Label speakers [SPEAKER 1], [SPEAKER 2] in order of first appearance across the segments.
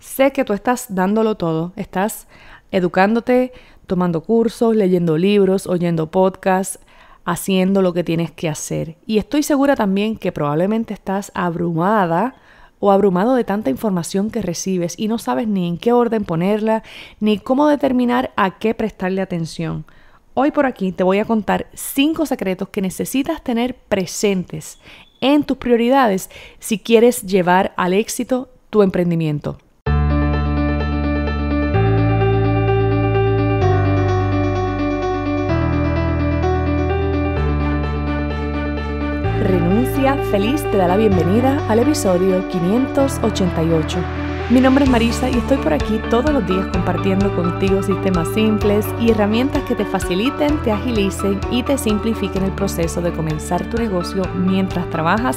[SPEAKER 1] Sé que tú estás dándolo todo, estás educándote, tomando cursos, leyendo libros, oyendo podcasts, haciendo lo que tienes que hacer. Y estoy segura también que probablemente estás abrumada o abrumado de tanta información que recibes y no sabes ni en qué orden ponerla, ni cómo determinar a qué prestarle atención. Hoy por aquí te voy a contar cinco secretos que necesitas tener presentes en tus prioridades si quieres llevar al éxito tu emprendimiento. Renuncia Feliz te da la bienvenida al episodio 588. Mi nombre es Marisa y estoy por aquí todos los días compartiendo contigo sistemas simples y herramientas que te faciliten, te agilicen y te simplifiquen el proceso de comenzar tu negocio mientras trabajas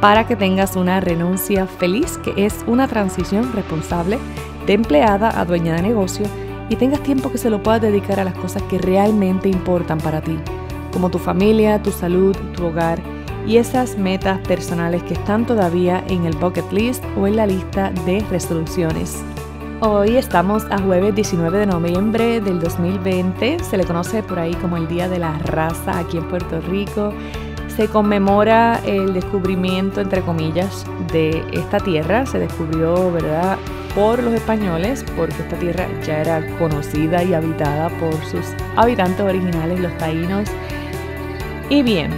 [SPEAKER 1] para que tengas una renuncia feliz, que es una transición responsable de empleada a dueña de negocio y tengas tiempo que se lo puedas dedicar a las cosas que realmente importan para ti, como tu familia, tu salud, tu hogar y esas metas personales que están todavía en el bucket list o en la lista de resoluciones. Hoy estamos a jueves 19 de noviembre del 2020, se le conoce por ahí como el Día de la Raza aquí en Puerto Rico. Se conmemora el descubrimiento, entre comillas, de esta tierra. Se descubrió, ¿verdad?, por los españoles, porque esta tierra ya era conocida y habitada por sus habitantes originales, los taínos. Y bien,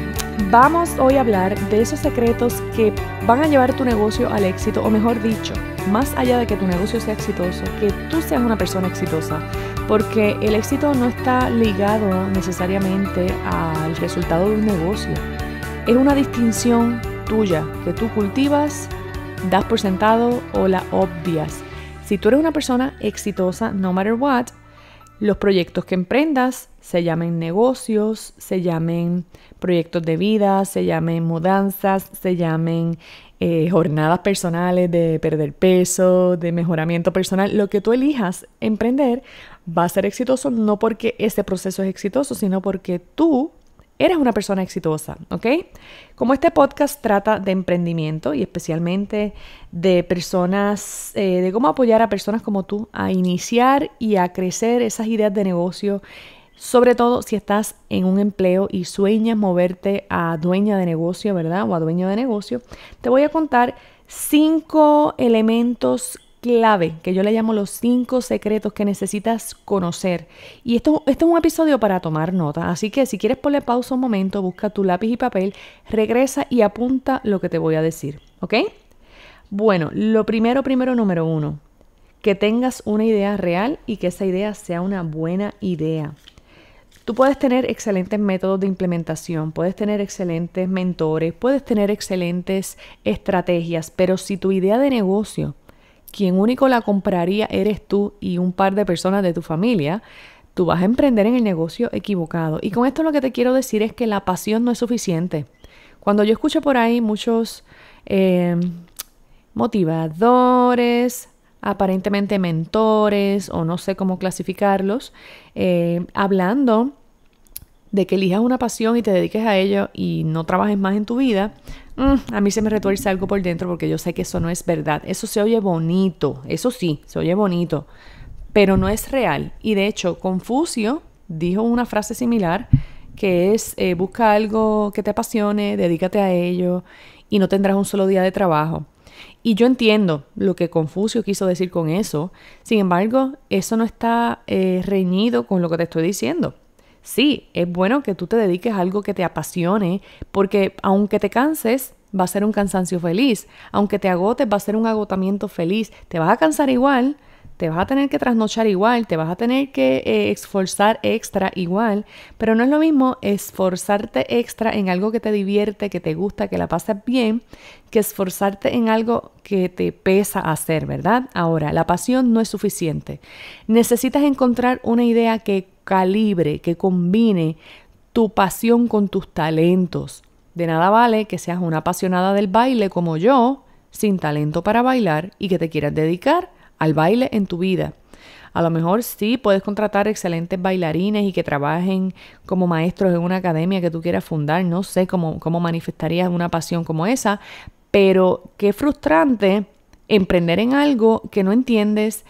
[SPEAKER 1] Vamos hoy a hablar de esos secretos que van a llevar tu negocio al éxito, o mejor dicho, más allá de que tu negocio sea exitoso, que tú seas una persona exitosa, porque el éxito no está ligado necesariamente al resultado de un negocio. Es una distinción tuya que tú cultivas, das por sentado o la obvias. Si tú eres una persona exitosa, no matter what, los proyectos que emprendas, se llamen negocios, se llamen proyectos de vida, se llamen mudanzas, se llamen eh, jornadas personales de perder peso, de mejoramiento personal, lo que tú elijas emprender va a ser exitoso no porque ese proceso es exitoso, sino porque tú eres una persona exitosa, ¿ok? Como este podcast trata de emprendimiento y especialmente de personas, eh, de cómo apoyar a personas como tú a iniciar y a crecer esas ideas de negocio sobre todo si estás en un empleo y sueñas moverte a dueña de negocio, ¿verdad? O a dueño de negocio, te voy a contar cinco elementos clave, que yo le llamo los cinco secretos que necesitas conocer. Y esto, esto es un episodio para tomar nota, así que si quieres poner pausa un momento, busca tu lápiz y papel, regresa y apunta lo que te voy a decir, ¿ok? Bueno, lo primero, primero, número uno, que tengas una idea real y que esa idea sea una buena idea. Tú puedes tener excelentes métodos de implementación, puedes tener excelentes mentores, puedes tener excelentes estrategias, pero si tu idea de negocio, quien único la compraría eres tú y un par de personas de tu familia, tú vas a emprender en el negocio equivocado. Y con esto lo que te quiero decir es que la pasión no es suficiente. Cuando yo escucho por ahí muchos eh, motivadores, aparentemente mentores o no sé cómo clasificarlos, eh, hablando de que elijas una pasión y te dediques a ello y no trabajes más en tu vida, mm, a mí se me retuerce algo por dentro porque yo sé que eso no es verdad. Eso se oye bonito, eso sí, se oye bonito, pero no es real. Y de hecho, Confucio dijo una frase similar que es eh, busca algo que te apasione, dedícate a ello y no tendrás un solo día de trabajo. Y yo entiendo lo que Confucio quiso decir con eso, sin embargo, eso no está eh, reñido con lo que te estoy diciendo. Sí, es bueno que tú te dediques a algo que te apasione, porque aunque te canses, va a ser un cansancio feliz, aunque te agotes, va a ser un agotamiento feliz, te vas a cansar igual, te vas a tener que trasnochar igual, te vas a tener que eh, esforzar extra igual, pero no es lo mismo esforzarte extra en algo que te divierte, que te gusta, que la pases bien, que esforzarte en algo que te pesa hacer, ¿verdad? Ahora, la pasión no es suficiente. Necesitas encontrar una idea que calibre, que combine tu pasión con tus talentos. De nada vale que seas una apasionada del baile como yo, sin talento para bailar y que te quieras dedicar al baile en tu vida. A lo mejor sí puedes contratar excelentes bailarines y que trabajen como maestros en una academia que tú quieras fundar. No sé cómo, cómo manifestarías una pasión como esa, pero qué frustrante emprender en algo que no entiendes,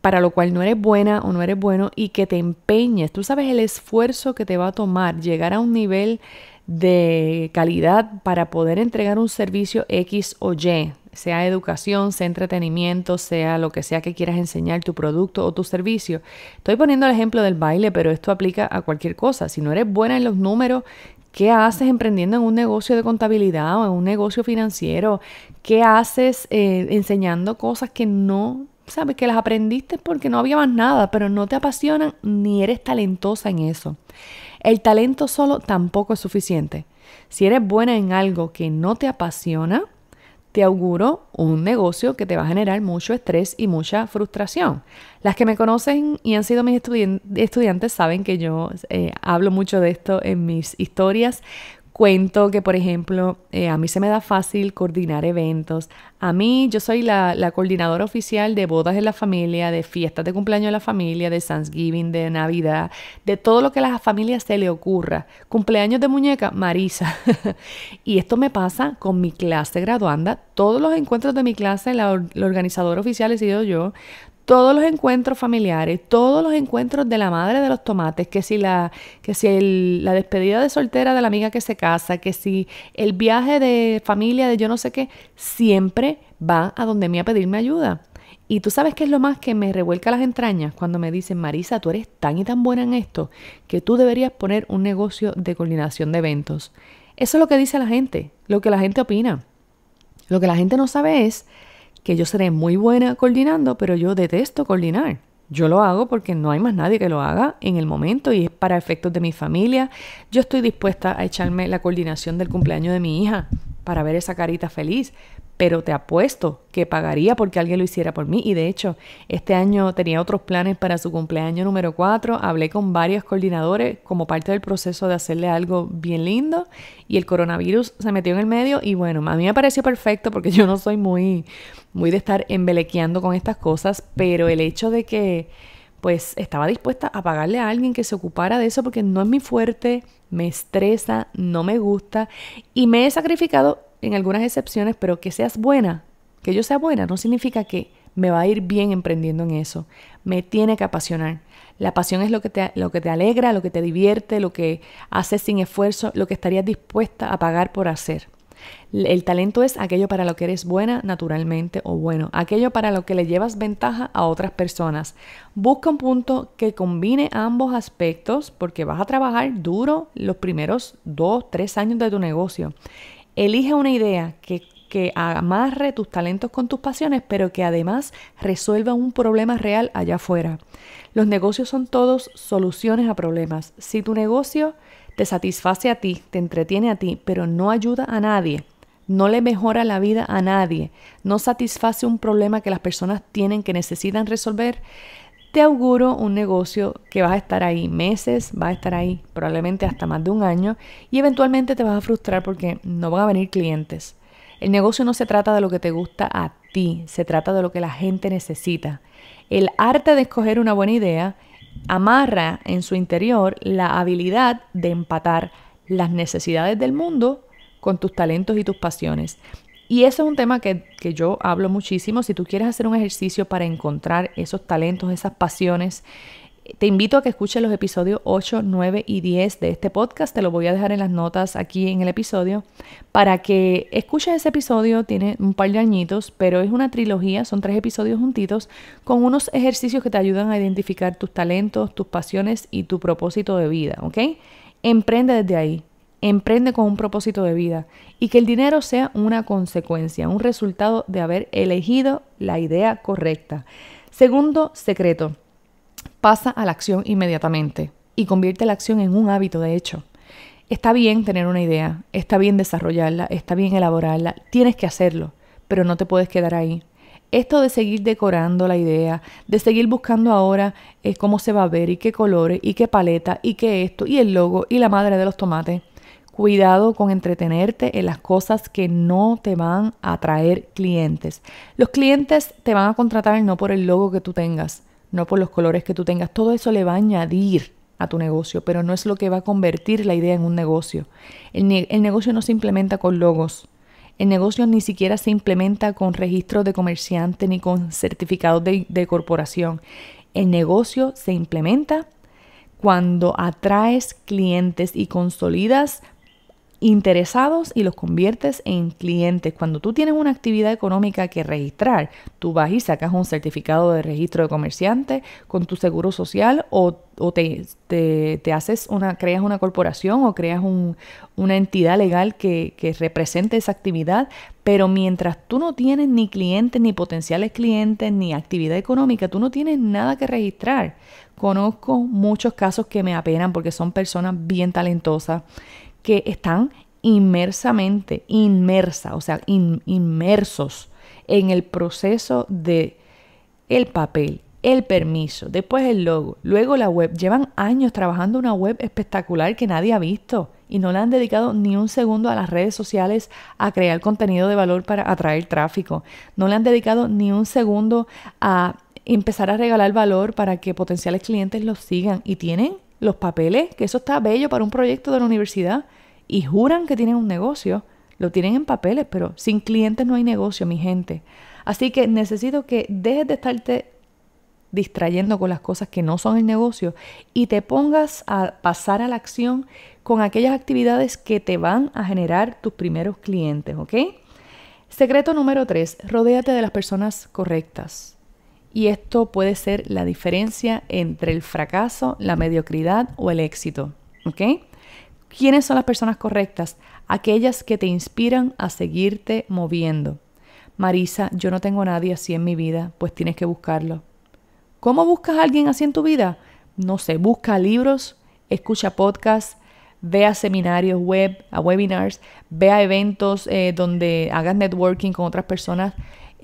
[SPEAKER 1] para lo cual no eres buena o no eres bueno y que te empeñes. Tú sabes el esfuerzo que te va a tomar llegar a un nivel de calidad para poder entregar un servicio X o Y, sea educación, sea entretenimiento, sea lo que sea que quieras enseñar, tu producto o tu servicio. Estoy poniendo el ejemplo del baile, pero esto aplica a cualquier cosa. Si no eres buena en los números, ¿Qué haces emprendiendo en un negocio de contabilidad o en un negocio financiero? ¿Qué haces eh, enseñando cosas que no sabes que las aprendiste porque no había más nada, pero no te apasionan ni eres talentosa en eso? El talento solo tampoco es suficiente. Si eres buena en algo que no te apasiona, te auguro un negocio que te va a generar mucho estrés y mucha frustración. Las que me conocen y han sido mis estudiantes saben que yo eh, hablo mucho de esto en mis historias cuento que, por ejemplo, eh, a mí se me da fácil coordinar eventos. A mí, yo soy la, coordinadora oficial de bodas de la familia, de fiestas de cumpleaños de la familia, de Thanksgiving, de Navidad, de todo lo que a las familias se le ocurra. Cumpleaños de muñeca, Marisa. y esto me pasa con mi clase graduanda. Todos los encuentros de mi clase, el organizador oficial he sido yo todos los encuentros familiares, todos los encuentros de la madre de los tomates, que si la, que si la despedida de soltera de la amiga que se casa, que si el viaje de familia de yo no sé qué, siempre va a donde me a pedirme ayuda. Y tú sabes qué es lo más que me revuelca las entrañas cuando me dicen, Marisa, tú eres tan y tan buena en esto que tú deberías poner un negocio de coordinación de eventos. Eso es lo que dice la gente, lo que la gente opina. Lo que la gente no sabe es que yo seré muy buena coordinando, pero yo detesto coordinar. Yo lo hago porque no hay más nadie que lo haga en el momento y es para efectos de mi familia. Yo estoy dispuesta a echarme la coordinación del cumpleaños de mi hija para ver esa carita feliz, pero te apuesto que pagaría porque alguien lo hiciera por mí. Y de hecho, este año tenía otros planes para su cumpleaños número 4. Hablé con varios coordinadores como parte del proceso de hacerle algo bien lindo. Y el coronavirus se metió en el medio. Y bueno, a mí me pareció perfecto porque yo no soy muy, muy de estar embelequeando con estas cosas. Pero el hecho de que pues estaba dispuesta a pagarle a alguien que se ocupara de eso porque no es mi fuerte, me estresa, no me gusta y me he sacrificado en algunas excepciones, pero que seas buena, que yo sea buena, no significa que me va a ir bien emprendiendo en eso. Me tiene que apasionar. La pasión es lo que, te, lo que te alegra, lo que te divierte, lo que haces sin esfuerzo, lo que estarías dispuesta a pagar por hacer. El talento es aquello para lo que eres buena naturalmente o bueno, aquello para lo que le llevas ventaja a otras personas. Busca un punto que combine ambos aspectos porque vas a trabajar duro los primeros dos, tres años de tu negocio Elige una idea que, que amarre tus talentos con tus pasiones, pero que además resuelva un problema real allá afuera. Los negocios son todos soluciones a problemas. Si tu negocio te satisface a ti, te entretiene a ti, pero no ayuda a nadie, no le mejora la vida a nadie, no satisface un problema que las personas tienen que necesitan resolver, te auguro un negocio que vas a estar ahí meses, vas a estar ahí probablemente hasta más de un año y eventualmente te vas a frustrar porque no van a venir clientes. El negocio no se trata de lo que te gusta a ti, se trata de lo que la gente necesita. El arte de escoger una buena idea amarra en su interior la habilidad de empatar las necesidades del mundo con tus talentos y tus pasiones. Y eso es un tema que, yo hablo muchísimo. Si tú quieres hacer un ejercicio para encontrar esos talentos, esas pasiones, te invito a que escuches los episodios 8, 9 y 10 de este podcast. Te lo voy a dejar en las notas aquí en el episodio. Para que escuches ese episodio, tiene un par de añitos, pero es una trilogía, son tres episodios juntitos, con unos ejercicios que te ayudan a identificar tus talentos, tus pasiones y tu propósito de vida, ¿ok? Emprende desde ahí. Emprende con un propósito de vida y que el dinero sea una consecuencia, un resultado de haber elegido la idea correcta. Segundo secreto, pasa a la acción inmediatamente y convierte la acción en un hábito de hecho. Está bien tener una idea, está bien desarrollarla, está bien elaborarla, tienes que hacerlo, pero no te puedes quedar ahí. Esto de seguir decorando la idea, de seguir buscando ahora ¿es eh, cómo se va a ver y qué colores y qué paleta y qué esto y el logo y la madre de los tomates, Cuidado con entretenerte en las cosas que no te van a atraer clientes. Los clientes te van a contratar no por el logo que tú tengas, no por los colores que tú tengas. Todo eso le va a añadir a tu negocio, pero no es lo que va a convertir la idea en un negocio. El, negocio no se implementa con logos. El negocio ni siquiera se implementa con registro de comerciante ni con certificado de corporación. El negocio se implementa cuando atraes clientes y consolidas interesados y los conviertes en clientes. Cuando tú tienes una actividad económica que registrar, tú vas y sacas un certificado de registro de comerciante con tu seguro social o, te, haces una, creas una corporación o creas una entidad legal que, que represente esa actividad. Pero mientras tú no tienes ni clientes, ni potenciales clientes, ni actividad económica, tú no tienes nada que registrar. Conozco muchos casos que me apenan porque son personas bien talentosas que están inmersamente, inmersa, o sea, inmersos en el proceso de el papel, el permiso, después el logo, luego la web. Llevan años trabajando una web espectacular que nadie ha visto y no le han dedicado ni un segundo a las redes sociales a crear contenido de valor para atraer tráfico. No le han dedicado ni un segundo a empezar a regalar valor para que potenciales clientes los sigan y tienen los papeles, que eso está bello para un proyecto de la universidad, y juran que tienen un negocio, lo tienen en papeles, pero sin clientes no hay negocio, mi gente. Así que necesito que dejes de estarte distrayendo con las cosas que no son el negocio y te pongas a pasar a la acción con aquellas actividades que te van a generar tus primeros clientes, ¿ok? Secreto número tres, rodéate de las personas correctas. Y esto puede ser la diferencia entre el fracaso, la mediocridad o el éxito, ¿ok? ¿Quiénes son las personas correctas? Aquellas que te inspiran a seguirte moviendo. Marisa, yo no tengo nadie así en mi vida, pues tienes que buscarlo. ¿Cómo buscas a alguien así en tu vida? No sé, busca libros, escucha podcasts, ve a seminarios web, a webinars, ve a eventos eh, donde hagas networking con otras personas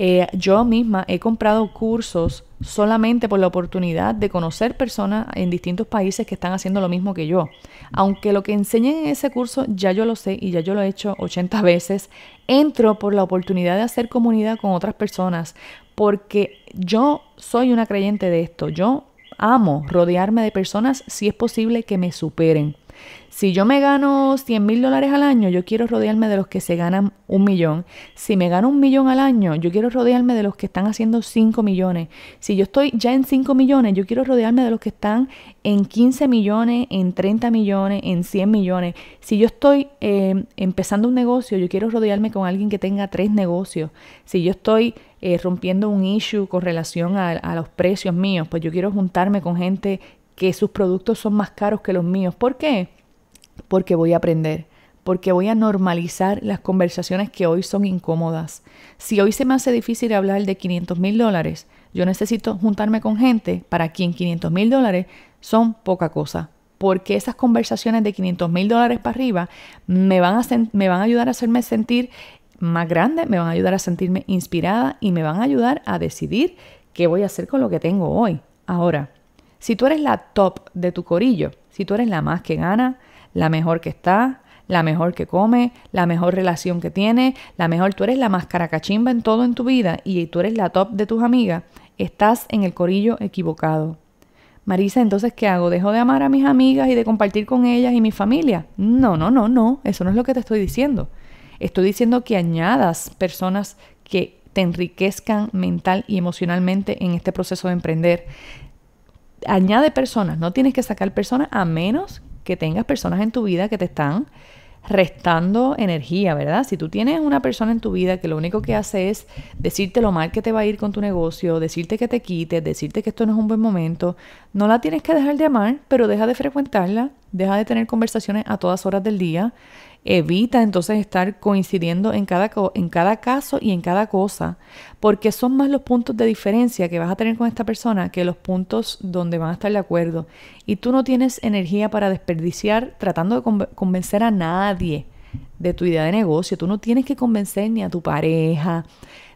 [SPEAKER 1] eh, yo misma he comprado cursos solamente por la oportunidad de conocer personas en distintos países que están haciendo lo mismo que yo. Aunque lo que enseñen en ese curso ya yo lo sé y ya yo lo he hecho 80 veces, entro por la oportunidad de hacer comunidad con otras personas porque yo soy una creyente de esto. Yo amo rodearme de personas si es posible que me superen. Si yo me gano 100 mil dólares al año, yo quiero rodearme de los que se ganan un millón. Si me gano un millón al año, yo quiero rodearme de los que están haciendo 5 millones. Si yo estoy ya en 5 millones, yo quiero rodearme de los que están en 15 millones, en 30 millones, en 100 millones. Si yo estoy eh, empezando un negocio, yo quiero rodearme con alguien que tenga tres negocios. Si yo estoy eh, rompiendo un issue con relación a, a, los precios míos, pues yo quiero juntarme con gente que sus productos son más caros que los míos. ¿Por qué? Porque voy a aprender, porque voy a normalizar las conversaciones que hoy son incómodas. Si hoy se me hace difícil hablar de 500 mil dólares, yo necesito juntarme con gente para quien 500 mil dólares son poca cosa. Porque esas conversaciones de 500 mil dólares para arriba me van, a me van a ayudar a hacerme sentir más grande, me van a ayudar a sentirme inspirada y me van a ayudar a decidir qué voy a hacer con lo que tengo hoy. Ahora, si tú eres la top de tu corillo, si tú eres la más que gana, la mejor que está, la mejor que come, la mejor relación que tiene, la mejor, tú eres la más caracachimba en todo en tu vida y tú eres la top de tus amigas, estás en el corillo equivocado. Marisa, entonces, ¿qué hago? ¿Dejo de amar a mis amigas y de compartir con ellas y mi familia? No, no, no, no, eso no es lo que te estoy diciendo. Estoy diciendo que añadas personas que te enriquezcan mental y emocionalmente en este proceso de emprender añade personas, no tienes que sacar personas a menos que tengas personas en tu vida que te están restando energía, ¿verdad? Si tú tienes una persona en tu vida que lo único que hace es decirte lo mal que te va a ir con tu negocio, decirte que te quites, decirte que esto no es un buen momento, no la tienes que dejar de amar, pero deja de frecuentarla, deja de tener conversaciones a todas horas del día Evita entonces estar coincidiendo en cada, en cada caso y en cada cosa, porque son más los puntos de diferencia que vas a tener con esta persona que los puntos donde van a estar de acuerdo. Y tú no tienes energía para desperdiciar tratando de convencer a nadie de tu idea de negocio. Tú no tienes que convencer ni a tu pareja,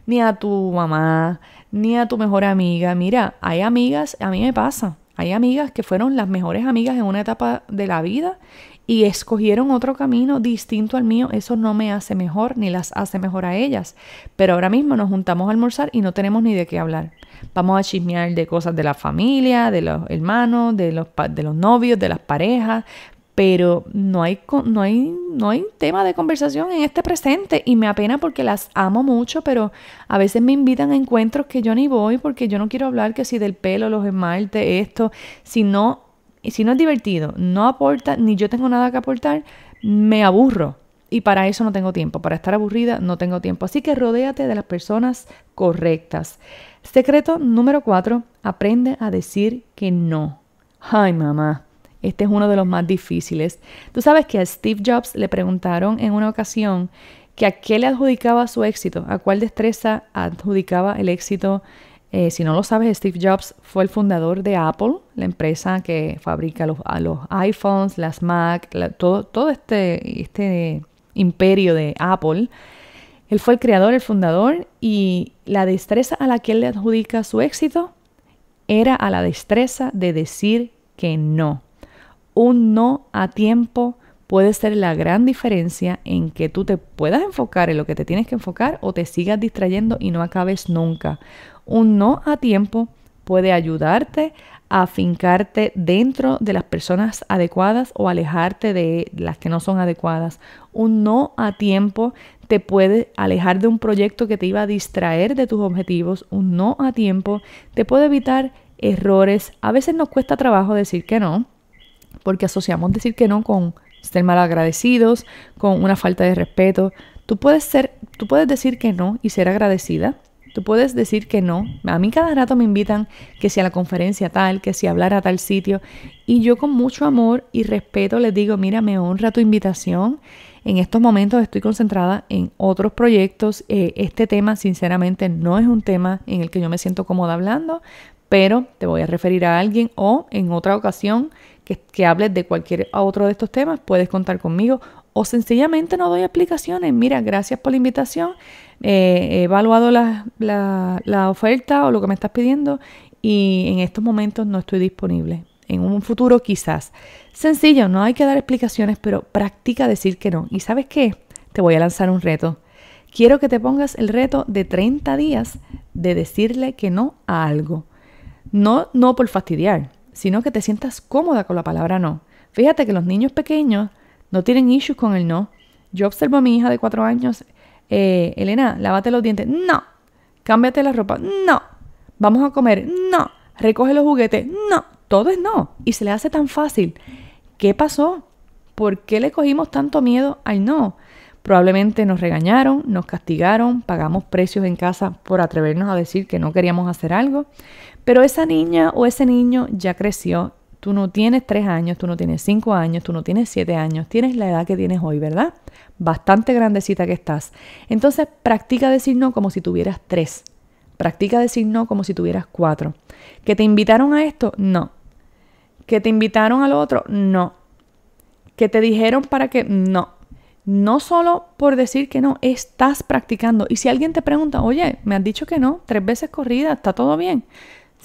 [SPEAKER 1] ni a tu mamá, ni a tu mejor amiga. Mira, hay amigas, a mí me pasa, hay amigas que fueron las mejores amigas en una etapa de la vida y escogieron otro camino distinto al mío, eso no me hace mejor ni las hace mejor a ellas. Pero ahora mismo nos juntamos a almorzar y no tenemos ni de qué hablar. Vamos a chismear de cosas de la familia, de los hermanos, de los, de los novios, de las parejas, pero no hay, no, hay, no hay tema de conversación en este presente y me apena porque las amo mucho, pero a veces me invitan a encuentros que yo ni voy porque yo no quiero hablar que si del pelo, los esmaltes, esto, sino y si no es divertido, no aporta, ni yo tengo nada que aportar, me aburro. Y para eso no tengo tiempo, para estar aburrida no tengo tiempo. Así que rodéate de las personas correctas. Secreto número cuatro, aprende a decir que no. Ay, mamá, este es uno de los más difíciles. Tú sabes que a Steve Jobs le preguntaron en una ocasión que a qué le adjudicaba su éxito, a cuál destreza adjudicaba el éxito eh, si no lo sabes, Steve Jobs fue el fundador de Apple, la empresa que fabrica los, los iPhones, las Mac, todo, este, este imperio de Apple. Él fue el creador, el fundador, y la destreza a la que él le adjudica su éxito era a la destreza de decir que no. Un no a tiempo puede ser la gran diferencia en que tú te puedas enfocar en lo que te tienes que enfocar o te sigas distrayendo y no acabes nunca. Un no a tiempo puede ayudarte a afincarte dentro de las personas adecuadas o alejarte de las que no son adecuadas. Un no a tiempo te puede alejar de un proyecto que te iba a distraer de tus objetivos. Un no a tiempo te puede evitar errores. A veces nos cuesta trabajo decir que no, porque asociamos decir que no con ser mal agradecidos, con una falta de respeto. Tú puedes ser, tú puedes decir que no y ser agradecida Tú puedes decir que no. A mí cada rato me invitan que si a la conferencia tal, que si hablar a tal sitio. Y yo con mucho amor y respeto les digo, mira, me honra tu invitación. En estos momentos estoy concentrada en otros proyectos. Eh, este tema, sinceramente, no es un tema en el que yo me siento cómoda hablando, pero te voy a referir a alguien o en otra ocasión que, que hables de cualquier otro de estos temas, puedes contar conmigo o sencillamente no doy explicaciones. Mira, gracias por la invitación, eh, he evaluado la, oferta o lo que me estás pidiendo y en estos momentos no estoy disponible. En un futuro quizás. Sencillo, no hay que dar explicaciones, pero practica decir que no. ¿Y sabes qué? Te voy a lanzar un reto. Quiero que te pongas el reto de 30 días de decirle que no a algo. No, no por fastidiar, sino que te sientas cómoda con la palabra no. Fíjate que los niños pequeños no tienen issues con el no. Yo observo a mi hija de cuatro años, eh, Elena, lávate los dientes, no. Cámbiate la ropa, no. Vamos a comer, no. Recoge los juguetes, no. Todo es no. Y se le hace tan fácil. ¿Qué pasó? ¿Por qué le cogimos tanto miedo al no? Probablemente nos regañaron, nos castigaron, pagamos precios en casa por atrevernos a decir que no queríamos hacer algo, pero esa niña o ese niño ya creció Tú no tienes tres años, tú no tienes cinco años, tú no tienes siete años, tienes la edad que tienes hoy, ¿verdad? Bastante grandecita que estás. Entonces, practica decir no como si tuvieras tres. Practica decir no como si tuvieras cuatro. ¿Que te invitaron a esto? No. ¿Que te invitaron al otro? No. ¿Que te dijeron para que? No no solo por decir que no, estás practicando. Y si alguien te pregunta, oye, me has dicho que no, tres veces corrida, ¿está todo bien?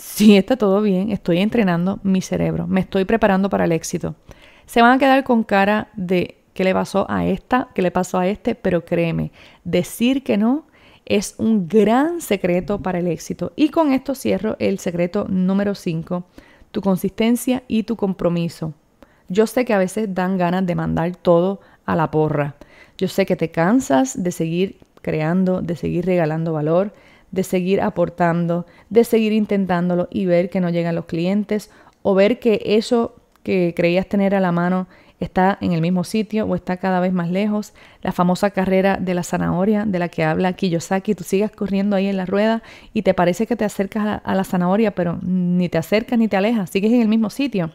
[SPEAKER 1] Si está todo bien, estoy entrenando mi cerebro, me estoy preparando para el éxito. Se van a quedar con cara de qué le pasó a esta, qué le pasó a este, pero créeme, decir que no es un gran secreto para el éxito. Y con esto cierro el secreto número 5, tu consistencia y tu compromiso. Yo sé que a veces dan ganas de mandar todo a la porra. Yo sé que te cansas de seguir creando, de seguir regalando valor, de seguir aportando, de seguir intentándolo y ver que no llegan los clientes o ver que eso que creías tener a la mano está en el mismo sitio o está cada vez más lejos. La famosa carrera de la zanahoria de la que habla Kiyosaki, tú sigas corriendo ahí en la rueda y te parece que te acercas a la, a la zanahoria, pero ni te acercas ni te alejas, sigues en el mismo sitio.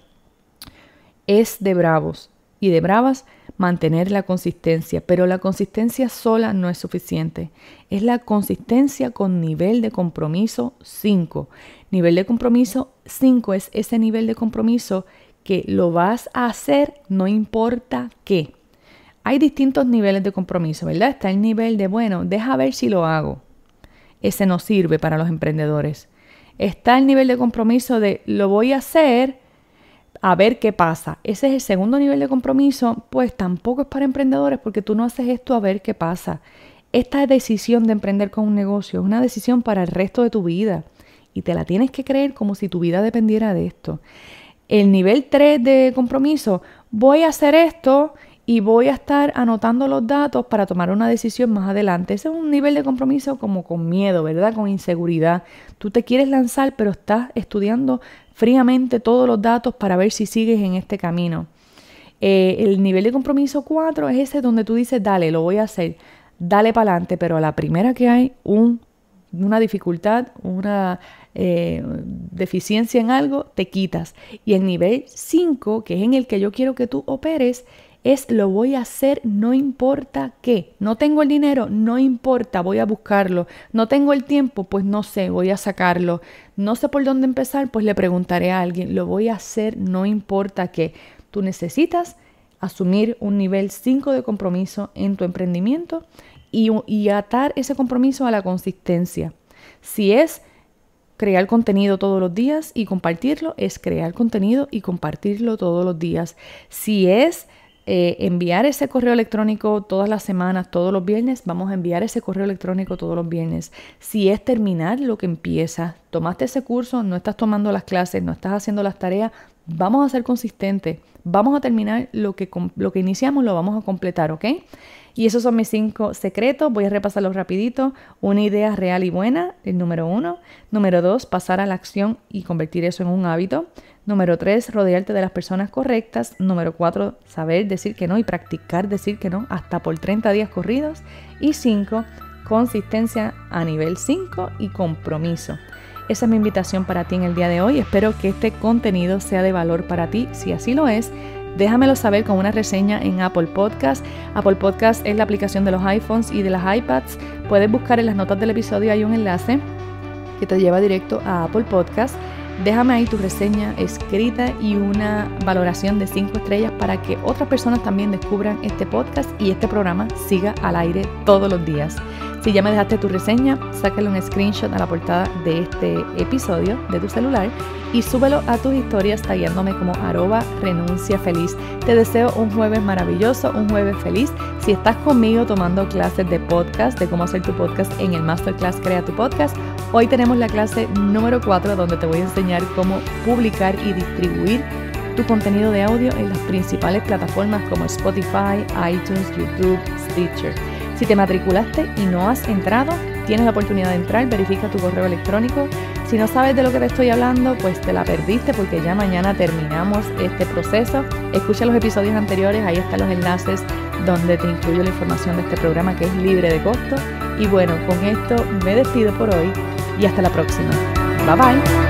[SPEAKER 1] Es de bravos y de bravas, mantener la consistencia, pero la consistencia sola no es suficiente. Es la consistencia con nivel de compromiso 5. Nivel de compromiso 5 es ese nivel de compromiso que lo vas a hacer no importa qué. Hay distintos niveles de compromiso, ¿verdad? Está el nivel de, bueno, deja ver si lo hago. Ese no sirve para los emprendedores. Está el nivel de compromiso de, lo voy a hacer, a ver qué pasa. Ese es el segundo nivel de compromiso, pues tampoco es para emprendedores porque tú no haces esto a ver qué pasa. Esta decisión de emprender con un negocio es una decisión para el resto de tu vida y te la tienes que creer como si tu vida dependiera de esto. El nivel 3 de compromiso, voy a hacer esto y voy a estar anotando los datos para tomar una decisión más adelante. Ese es un nivel de compromiso como con miedo, ¿verdad? Con inseguridad. Tú te quieres lanzar, pero estás estudiando fríamente todos los datos para ver si sigues en este camino. Eh, el nivel de compromiso 4 es ese donde tú dices, dale, lo voy a hacer, dale para adelante, pero a la primera que hay una dificultad, una eh, deficiencia en algo, te quitas. Y el nivel 5, que es en el que yo quiero que tú operes, es lo voy a hacer no importa qué. No tengo el dinero, no importa, voy a buscarlo. No tengo el tiempo, pues no sé, voy a sacarlo. No sé por dónde empezar, pues le preguntaré a alguien. Lo voy a hacer no importa qué. Tú necesitas asumir un nivel 5 de compromiso en tu emprendimiento y, y atar ese compromiso a la consistencia. Si es crear contenido todos los días y compartirlo, es crear contenido y compartirlo todos los días. Si es eh, enviar ese correo electrónico todas las semanas, todos los viernes, vamos a enviar ese correo electrónico todos los viernes. Si es terminar lo que empieza, tomaste ese curso, no estás tomando las clases, no estás haciendo las tareas, vamos a ser consistentes, vamos a terminar lo que, lo que iniciamos, lo vamos a completar, ¿ok? Y esos son mis cinco secretos, voy a repasarlos rapidito. Una idea real y buena, el número uno. Número dos, pasar a la acción y convertir eso en un hábito. Número tres, rodearte de las personas correctas. Número cuatro, saber decir que no y practicar decir que no hasta por 30 días corridos. Y cinco, consistencia a nivel 5 y compromiso. Esa es mi invitación para ti en el día de hoy. Espero que este contenido sea de valor para ti. Si así lo es, déjamelo saber con una reseña en Apple Podcast. Apple Podcast es la aplicación de los iPhones y de las iPads. Puedes buscar en las notas del episodio hay un enlace que te lleva directo a Apple Podcast. Déjame ahí tu reseña escrita y una valoración de 5 estrellas para que otras personas también descubran este podcast y este programa siga al aire todos los días. Si ya me dejaste tu reseña, sácale un screenshot a la portada de este episodio de tu celular y súbelo a tus historias taguándome como arroba renuncia feliz. Te deseo un jueves maravilloso, un jueves feliz. Si estás conmigo tomando clases de podcast, de cómo hacer tu podcast en el Masterclass Crea tu Podcast, hoy tenemos la clase número 4 donde te voy a enseñar cómo publicar y distribuir tu contenido de audio en las principales plataformas como Spotify, iTunes, YouTube, Stitcher. Si te matriculaste y no has entrado, tienes la oportunidad de entrar, verifica tu correo electrónico. Si no sabes de lo que te estoy hablando, pues te la perdiste porque ya mañana terminamos este proceso. Escucha los episodios anteriores, ahí están los enlaces donde te incluyo la información de este programa que es libre de costo. Y bueno, con esto me despido por hoy y hasta la próxima. Bye bye.